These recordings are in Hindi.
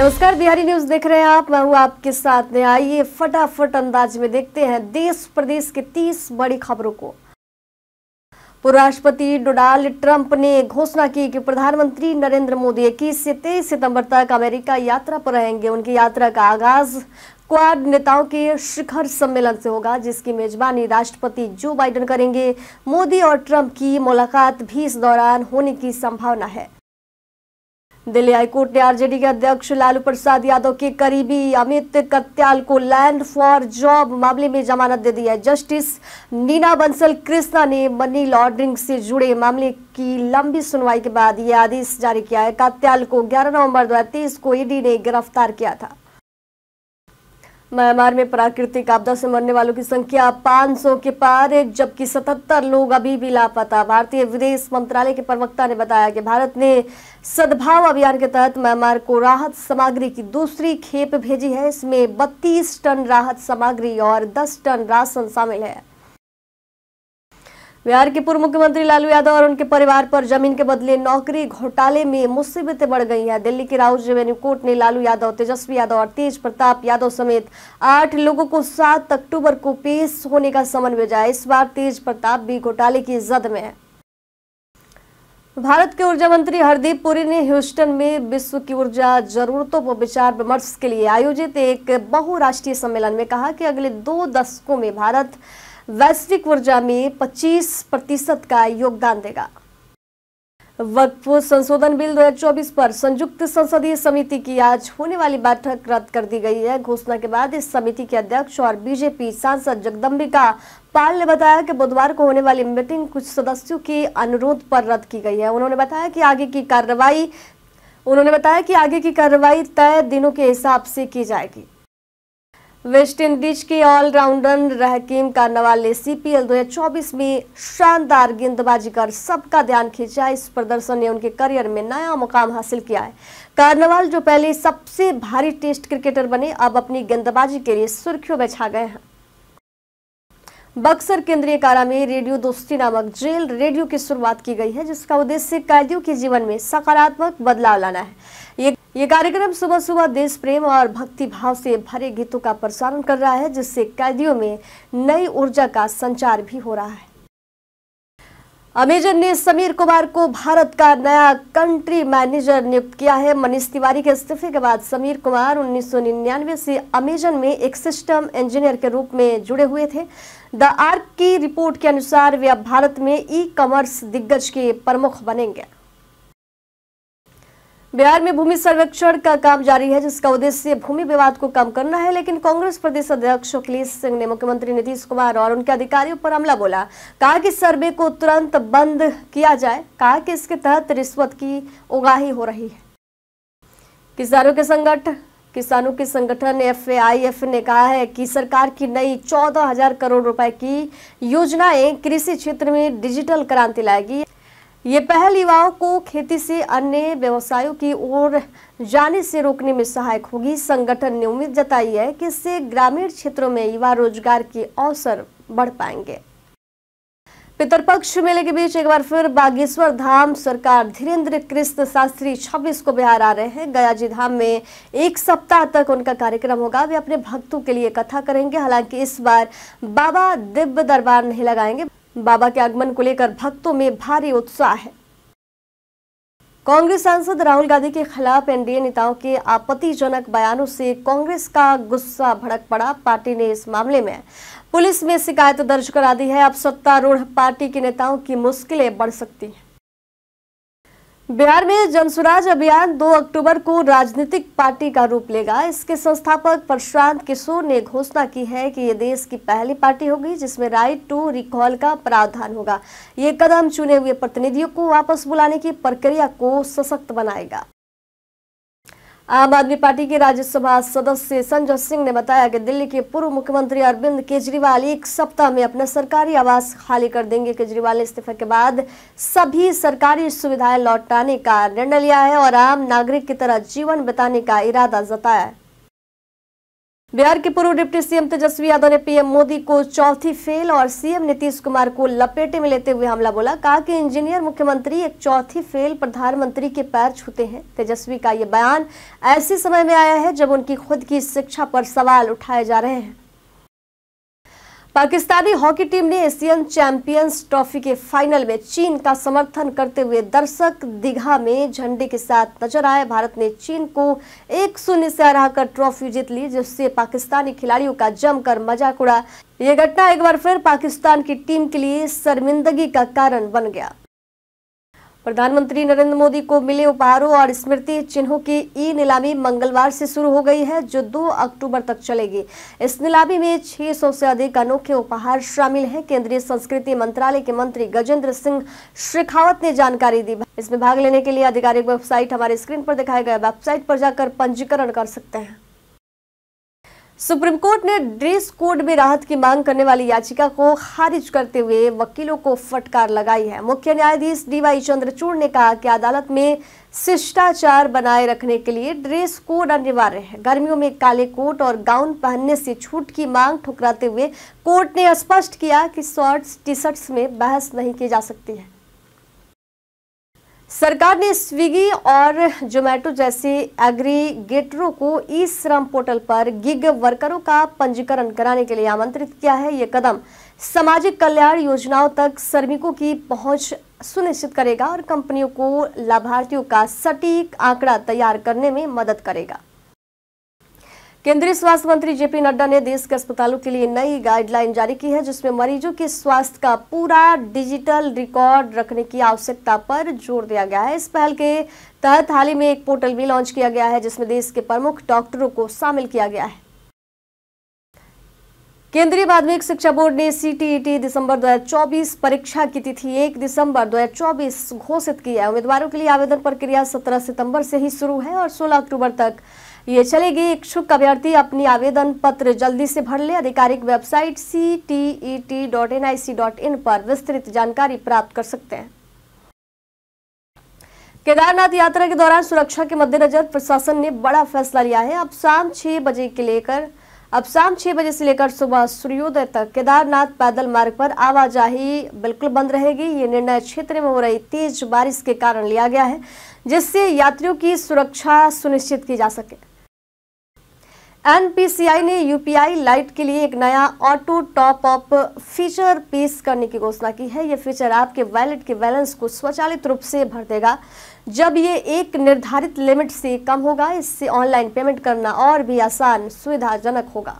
नमस्कार बिहारी न्यूज देख रहे हैं आप मैं हूँ आपके साथ में आइए फटाफट अंदाज में देखते हैं देश प्रदेश के 30 बड़ी खबरों को पूर्व राष्ट्रपति डोनाल्ड ट्रंप ने घोषणा की कि प्रधानमंत्री नरेंद्र मोदी इक्कीस से तेईस सितंबर तक अमेरिका यात्रा पर रहेंगे उनकी यात्रा का आगाज क्वाड नेताओं के शिखर सम्मेलन से होगा जिसकी मेजबानी राष्ट्रपति जो बाइडन करेंगे मोदी और ट्रंप की मुलाकात भी इस दौरान होने की संभावना है दिल्ली हाईकोर्ट ने आरजेडी के अध्यक्ष लालू प्रसाद यादव के करीबी अमित कत्याल को लैंड फॉर जॉब मामले में जमानत दे दी है जस्टिस नीना बंसल कृष्णा ने मनी लॉन्ड्रिंग से जुड़े मामले की लंबी सुनवाई के बाद ये आदेश जारी किया है कत्याल को 11 नवंबर 2023 को ईडी ने गिरफ्तार किया था म्यांमार में प्राकृतिक आपदा से मरने वालों की संख्या 500 के पार जबकि 77 लोग अभी भी लापता भारतीय विदेश मंत्रालय के प्रवक्ता ने बताया कि भारत ने सद्भाव अभियान के तहत म्यांमार को राहत सामग्री की दूसरी खेप भेजी है इसमें 32 टन राहत सामग्री और 10 टन राशन शामिल है बिहार के पूर्व मुख्यमंत्री लालू यादव और उनके परिवार पर जमीन के बदले नौकरी घोटाले में मुसीबतें बढ़ गई हैं दिल्ली के राउत रेवेन्यू कोर्ट ने लालू यादव तेजस्वी यादव और तेज प्रताप यादव समेत आठ लोगों को सात अक्टूबर को पेश होने का समन भेजा इस बार तेज प्रताप भी घोटाले की जद में है भारत के ऊर्जा मंत्री हरदीप पुरी ने ह्यूस्टन में विश्व की ऊर्जा जरूरतों पर विचार विमर्श के लिए आयोजित एक बहुराष्ट्रीय सम्मेलन में कहा कि अगले दो दशकों में भारत वैश्विक ऊर्जा में 25 प्रतिशत का योगदान देगा वक्त संशोधन बिल 2024 पर संयुक्त संसदीय समिति की आज होने वाली बैठक रद्द कर दी गई है घोषणा के बाद इस समिति के अध्यक्ष और बीजेपी सांसद जगदम्बिका पाल ने बताया कि बुधवार को होने वाली मीटिंग कुछ सदस्यों के अनुरोध पर रद्द की गई है उन्होंने बताया कि आगे की कार्रवाई उन्होंने बताया कि आगे की कार्रवाई तय दिनों के हिसाब से की जाएगी वेस्टइंडीज के ऑलराउंडर रहकीम कार्नवाल ने सीपीएल 2024 में शानदार गेंदबाजी कर सबका ध्यान खींचा इस प्रदर्शन ने उनके करियर में नया मुकाम हासिल किया है कार्नवाल जो पहले सबसे भारी टेस्ट क्रिकेटर बने अब अपनी गेंदबाजी के लिए सुर्खियों में छा गए हैं बक्सर केंद्रीय कारा में रेडियो दोस्ती नामक जेल रेडियो की शुरुआत की गई है जिसका उद्देश्य कैदियों के जीवन में सकारात्मक बदलाव लाना है ये ये कार्यक्रम सुबह सुबह देश प्रेम और भक्ति भाव से भरे गीतों का प्रसारण कर रहा है जिससे कैदियों में नई ऊर्जा का संचार भी हो रहा है अमेजन ने समीर कुमार को भारत का नया कंट्री मैनेजर नियुक्त किया है मनीष तिवारी के इस्तीफे के बाद समीर कुमार 1999 से अमेजन में एक सिस्टम इंजीनियर के रूप में जुड़े हुए थे द आर्क की रिपोर्ट के अनुसार वे अब भारत में ई कॉमर्स दिग्गज के प्रमुख बनेंगे बिहार में भूमि सर्वेक्षण का काम जारी है जिसका उद्देश्य भूमि विवाद को कम करना है लेकिन कांग्रेस प्रदेश अध्यक्ष अखिलेश सिंह ने मुख्यमंत्री नीतीश कुमार और उनके अधिकारियों पर हमला बोला कहा कि सर्वे को तुरंत बंद किया जाए कहा कि इसके तहत रिश्वत की उगाही हो रही है किसानों के संगठन किसानों के संगठन एफ ने कहा है कि सरकार की नई चौदह हजार करोड़ रुपए की योजनाएं कृषि क्षेत्र में डिजिटल क्रांति लाएगी ये पहल युवाओं को खेती से अन्य व्यवसायों की ओर जाने से रोकने में सहायक होगी संगठन ने उम्मीद जताई है कि इससे ग्रामीण क्षेत्रों में युवा रोजगार के अवसर बढ़ पाएंगे पितरपक्ष मेले के बीच एक बार फिर बागेश्वर धाम सरकार धीरेन्द्र कृष्ण शास्त्री 26 को बिहार आ रहे हैं गया जी धाम में एक सप्ताह तक उनका कार्यक्रम होगा वे अपने भक्तों के लिए कथा करेंगे हालांकि इस बार बाबा दिव्य दरबार नहीं लगाएंगे बाबा के आगमन को लेकर भक्तों में भारी उत्साह है कांग्रेस सांसद राहुल गांधी के खिलाफ एनडीए नेताओं के आपत्तिजनक बयानों से कांग्रेस का गुस्सा भड़क पड़ा पार्टी ने इस मामले में पुलिस में शिकायत दर्ज करा दी है अब सत्तारूढ़ पार्टी के नेताओं की मुश्किलें बढ़ सकती हैं बिहार में जनसुराज अभियान 2 अक्टूबर को राजनीतिक पार्टी का रूप लेगा इसके संस्थापक प्रशांत किशोर ने घोषणा की है कि ये देश की पहली पार्टी होगी जिसमें राइट टू रिकॉल का प्रावधान होगा ये कदम चुने हुए प्रतिनिधियों को वापस बुलाने की प्रक्रिया को सशक्त बनाएगा आम आदमी पार्टी के राज्यसभा सदस्य संजय सिंह ने बताया कि दिल्ली के पूर्व मुख्यमंत्री अरविंद केजरीवाल एक सप्ताह में अपना सरकारी आवास खाली कर देंगे केजरीवाल ने इस्तीफे के बाद सभी सरकारी सुविधाएं लौटाने का निर्णय लिया है और आम नागरिक की तरह जीवन बिताने का इरादा जताया है बिहार के पूर्व डिप्टी सीएम तेजस्वी यादव ने पीएम मोदी को चौथी फेल और सीएम नीतीश कुमार को लपेटे में लेते हुए हमला बोला कहा कि इंजीनियर मुख्यमंत्री एक चौथी फेल प्रधानमंत्री के पैर छूते हैं तेजस्वी का ये बयान ऐसे समय में आया है जब उनकी खुद की शिक्षा पर सवाल उठाए जा रहे हैं पाकिस्तानी हॉकी टीम ने एशियन चैंपियंस ट्रॉफी के फाइनल में चीन का समर्थन करते हुए दर्शक दिघा में झंडे के साथ नजर आए भारत ने चीन को एक शून्य से हराकर ट्रॉफी जीत ली जिससे पाकिस्तानी खिलाड़ियों का जमकर मजाक उड़ा ये घटना एक बार फिर पाकिस्तान की टीम के लिए शर्मिंदगी का कारण बन गया प्रधानमंत्री नरेंद्र मोदी को मिले उपहारों और स्मृति चिन्हों की ई नीलामी मंगलवार से शुरू हो गई है जो 2 अक्टूबर तक चलेगी इस नीलामी में 600 से अधिक अनोखे उपहार शामिल हैं केंद्रीय संस्कृति मंत्रालय के मंत्री गजेंद्र सिंह शेखावत ने जानकारी दी इसमें भाग लेने के लिए आधिकारिक वेबसाइट हमारे स्क्रीन पर दिखाया गया वेबसाइट पर जाकर पंजीकरण कर सकते हैं सुप्रीम कोर्ट ने ड्रेस कोड में राहत की मांग करने वाली याचिका को खारिज करते हुए वकीलों को फटकार लगाई है मुख्य न्यायाधीश डीवाई चंद्रचूड़ ने कहा कि अदालत में शिष्टाचार बनाए रखने के लिए ड्रेस कोड अनिवार्य है गर्मियों में काले कोट और गाउन पहनने से छूट की मांग ठुकराते हुए कोर्ट ने स्पष्ट किया कि शॉर्ट्स टी शर्ट्स में बहस नहीं की जा सकती है सरकार ने स्विगी और जोमैटो जैसे एग्रीगेटरों को ई श्रम पोर्टल पर गिग वर्करों का पंजीकरण कराने के लिए आमंत्रित किया है ये कदम सामाजिक कल्याण योजनाओं तक श्रमिकों की पहुंच सुनिश्चित करेगा और कंपनियों को लाभार्थियों का सटीक आंकड़ा तैयार करने में मदद करेगा केंद्रीय स्वास्थ्य मंत्री जेपी नड्डा ने देश के अस्पतालों के लिए नई गाइडलाइन जारी की है जिसमें मरीजों के स्वास्थ्य का पूरा डिजिटल रिकॉर्ड रखने की आवश्यकता पर जोर दिया गया है इस पहल के तहत हाल ही में एक पोर्टल भी लॉन्च किया गया है जिसमें देश के प्रमुख डॉक्टरों को शामिल किया गया है केंद्रीय माध्यमिक शिक्षा बोर्ड ने सीटीईटी दिसंबर 2024 परीक्षा की तिथि 1 दिसंबर 2024 घोषित की है उम्मीदवारों के लिए आवेदन प्रक्रिया 17 सितंबर से ही शुरू है और 16 अक्टूबर तक ये चलेगी इच्छुक अभ्यर्थी अपनी आवेदन पत्र जल्दी से भर ले आधिकारिक website C T T dot N I C dot in पर विस्तृत जानकारी प्राप्त कर सकते हैं केदारनाथ यात्रा के दौरान सुरक्षा के मद्देनजर प्रशासन ने बड़ा फैसला लिया है अब शाम छह बजे के लेकर अब शाम छह बजे से लेकर सुबह सूर्योदय तक केदारनाथ पैदल मार्ग पर आवाजाही बिल्कुल बंद रहेगी ये निर्णय क्षेत्र में हो रही तेज बारिश के कारण लिया गया है जिससे यात्रियों की सुरक्षा सुनिश्चित की जा सके एनपीसीआई ने यूपीआई लाइट के लिए एक नया ऑटो टॉप अप फीचर पेश करने की घोषणा की है ये फीचर आपके वैलेट के बैलेंस को स्वचालित रूप से भर देगा जब ये एक निर्धारित लिमिट से कम होगा इससे ऑनलाइन पेमेंट करना और भी आसान सुविधाजनक होगा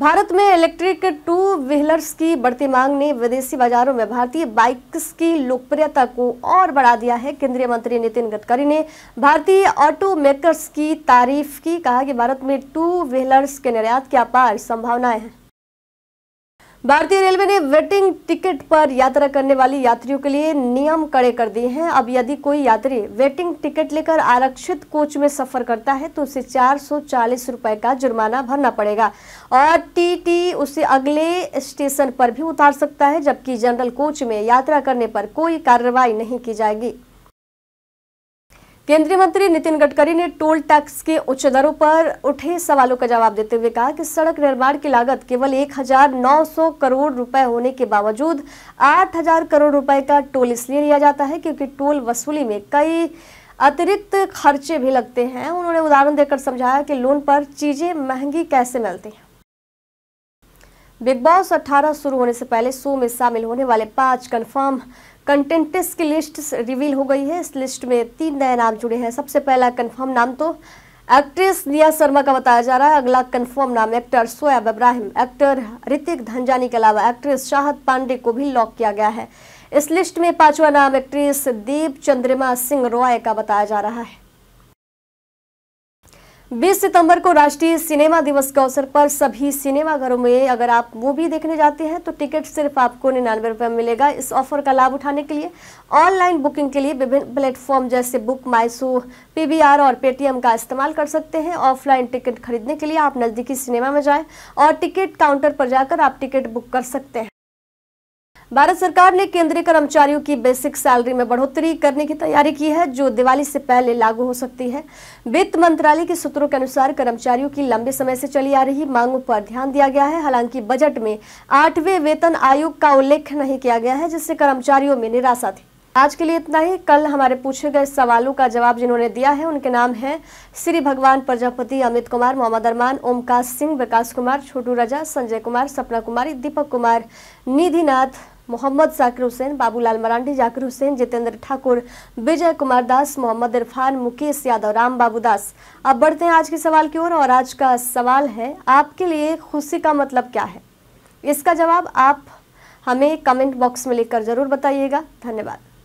भारत में इलेक्ट्रिक टू व्हीलर्स की बढ़ती मांग ने विदेशी बाजारों में भारतीय बाइक्स की लोकप्रियता को और बढ़ा दिया है केंद्रीय मंत्री नितिन गडकरी ने भारतीय ऑटो मेकर्स की तारीफ की कहा कि भारत में टू व्हीलर्स के निर्यात की अपार संभावनाएं हैं भारतीय रेलवे ने वेटिंग टिकट पर यात्रा करने वाली यात्रियों के लिए नियम कड़े कर दिए हैं अब यदि कोई यात्री वेटिंग टिकट लेकर आरक्षित कोच में सफर करता है तो उसे चार सौ का जुर्माना भरना पड़ेगा और टीटी उसे अगले स्टेशन पर भी उतार सकता है जबकि जनरल कोच में यात्रा करने पर कोई कार्रवाई नहीं की जाएगी केंद्रीय मंत्री नितिन गडकरी ने टोल टैक्स के उच्च दरों पर उठे सवालों का जवाब देते हुए कहा कि सड़क निर्माण की लागत केवल 1,900 करोड़ रुपए होने के बावजूद 8,000 करोड़ रुपए का टोल इसलिए लिया जाता है क्योंकि टोल वसूली में कई अतिरिक्त खर्चे भी लगते हैं उन्होंने उदाहरण देकर समझाया कि लोन पर चीजें महंगी कैसे मिलती हैं बिग बॉस 18 शुरू होने से पहले शो में शामिल होने वाले पांच कंफर्म कंटेंटेस की लिस्ट रिवील हो गई है इस लिस्ट में तीन नए नाम जुड़े हैं सबसे पहला कंफर्म नाम तो एक्ट्रेस निया शर्मा का बताया जा रहा है अगला कंफर्म नाम एक्टर सोएब इब्राहिम एक्टर ऋतिक धनजानी के अलावा एक्ट्रेस शाहद पांडे को भी लॉक किया गया है इस लिस्ट में पांचवा नाम एक्ट्रेस दीप चंद्रमा सिंह रॉय का बताया जा रहा है 20 सितंबर को राष्ट्रीय सिनेमा दिवस के अवसर पर सभी सिनेमाघरों में अगर आप मूवी देखने जाते हैं तो टिकट सिर्फ आपको निन्यानवे रुपये मिलेगा इस ऑफर का लाभ उठाने के लिए ऑनलाइन बुकिंग के लिए विभिन्न प्लेटफॉर्म जैसे बुक माइसू शो और पेटीएम का इस्तेमाल कर सकते हैं ऑफलाइन टिकट खरीदने के लिए आप नज़दीकी सिनेमा में जाएँ और टिकट काउंटर पर जाकर आप टिकट बुक कर सकते हैं भारत सरकार ने केंद्रीय कर्मचारियों की बेसिक सैलरी में बढ़ोतरी करने की तैयारी की है जो दिवाली से पहले लागू हो सकती है वित्त मंत्रालय के सूत्रों के अनुसार कर्मचारियों की लंबे समय से चली आ रही मांगों पर ध्यान दिया गया है हालांकि बजट में आठवें वेतन आयोग का उल्लेख नहीं किया गया है जिससे कर्मचारियों में निराशा थी आज के लिए इतना ही कल हमारे पूछे गए सवालों का जवाब जिन्होंने दिया है उनके नाम हैं श्री भगवान प्रजापति अमित कुमार मोहम्मद अरमान ओमकाश सिंह विकास कुमार छोटू रजा संजय कुमार सपना कुमारी दीपक कुमार निधिनाथ मोहम्मद जाकिर हुसैन बाबूलाल मरांडी जाकिर हुसैन जितेंद्र ठाकुर विजय कुमार दास मोहम्मद इरफान मुकेश यादव राम बाबू दास अब बढ़ते हैं आज के सवाल की ओर और आज का सवाल है आपके लिए खुशी का मतलब क्या है इसका जवाब आप हमें कमेंट बॉक्स में लिखकर ज़रूर बताइएगा धन्यवाद